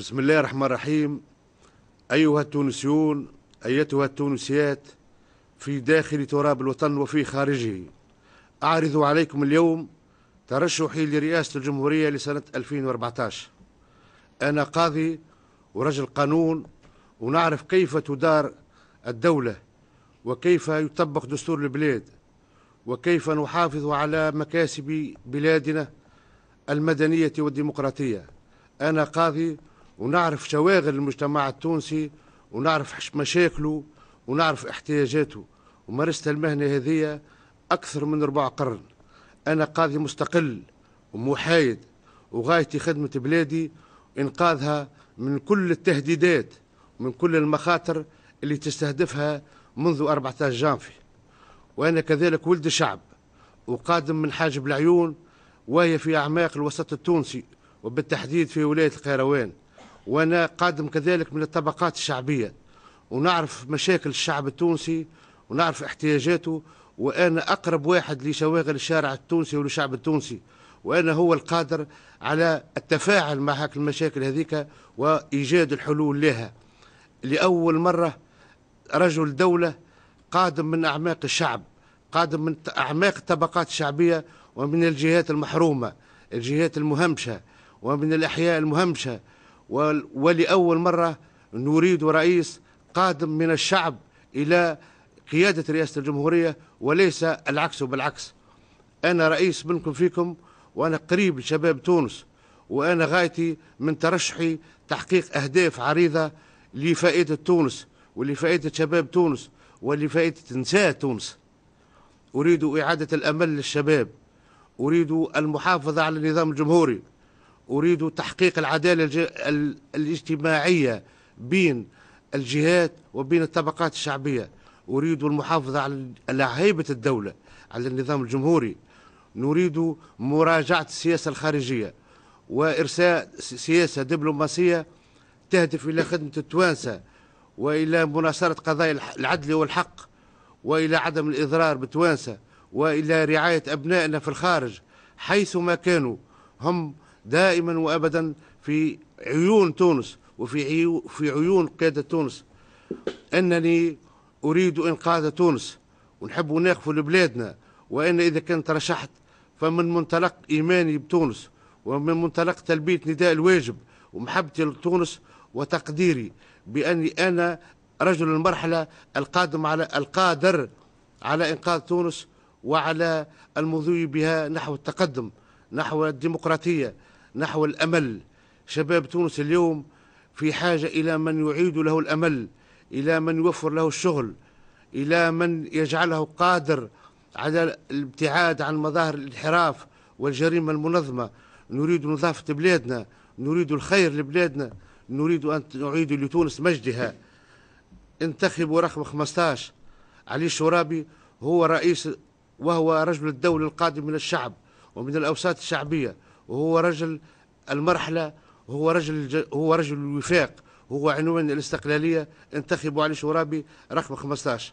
بسم الله الرحمن الرحيم أيها التونسيون أيتها التونسيات في داخل تراب الوطن وفي خارجه أعرض عليكم اليوم ترشحي لرئاسة الجمهورية لسنة 2014 أنا قاضي ورجل قانون ونعرف كيف تدار الدولة وكيف يطبق دستور البلاد وكيف نحافظ على مكاسب بلادنا المدنية والديمقراطية أنا قاضي ونعرف شواغل المجتمع التونسي ونعرف مشاكله ونعرف احتياجاته ومارست المهنة هذه أكثر من ربع قرن أنا قاضي مستقل ومحايد وغايتي خدمة بلادي وإنقاذها من كل التهديدات ومن كل المخاطر اللي تستهدفها منذ 14 جانفي وأنا كذلك ولد شعب وقادم من حاجب العيون وهي في أعماق الوسط التونسي وبالتحديد في ولاية القيروان وأنا قادم كذلك من الطبقات الشعبية ونعرف مشاكل الشعب التونسي ونعرف احتياجاته وأنا أقرب واحد لشواغل الشارع التونسي وللشعب التونسي وأنا هو القادر على التفاعل مع هاك المشاكل هذيك وإيجاد الحلول لها لأول مرة رجل دولة قادم من أعماق الشعب قادم من أعماق الطبقات الشعبية ومن الجهات المحرومة الجهات المهمشة ومن الأحياء المهمشة ولأول مرة نريد رئيس قادم من الشعب إلى قيادة رئاسة الجمهورية وليس العكس بالعكس أنا رئيس منكم فيكم وأنا قريب لشباب تونس وأنا غايتي من ترشحي تحقيق أهداف عريضة لفائدة تونس ولفائدة شباب تونس ولفائدة نساء تونس أريد إعادة الأمل للشباب أريد المحافظة على النظام الجمهوري أريد تحقيق العدالة الاجتماعية بين الجهات وبين الطبقات الشعبية أريد المحافظة على هيبة الدولة على النظام الجمهوري نريد مراجعة السياسة الخارجية وإرساء سياسة دبلوماسية تهدف إلى خدمة التوانسة وإلى مناصرة قضايا العدل والحق وإلى عدم الإضرار بتوانسه وإلى رعاية أبنائنا في الخارج حيثما كانوا هم دائما وابدا في عيون تونس وفي في عيون قياده تونس انني اريد انقاذ تونس ونحب ناقف لبلادنا وان اذا كنت رشحت فمن منطلق ايماني بتونس ومن منطلق تلبيه نداء الواجب ومحبتي لتونس وتقديري باني انا رجل المرحله القادم على القادر على انقاذ تونس وعلى المضي بها نحو التقدم نحو الديمقراطيه نحو الأمل شباب تونس اليوم في حاجة إلى من يعيد له الأمل إلى من يوفر له الشغل إلى من يجعله قادر على الابتعاد عن مظاهر الانحراف والجريمة المنظمة نريد نظافة بلادنا نريد الخير لبلادنا نريد أن نعيد لتونس مجدها انتخبوا رقم 15 علي الشرابي هو رئيس وهو رجل الدولة القادم من الشعب ومن الأوساط الشعبية وهو رجل المرحلة وهو رجل هو رجل الوفاق هو عنوان الاستقلالية انتخبوا علي شورابي رقم 15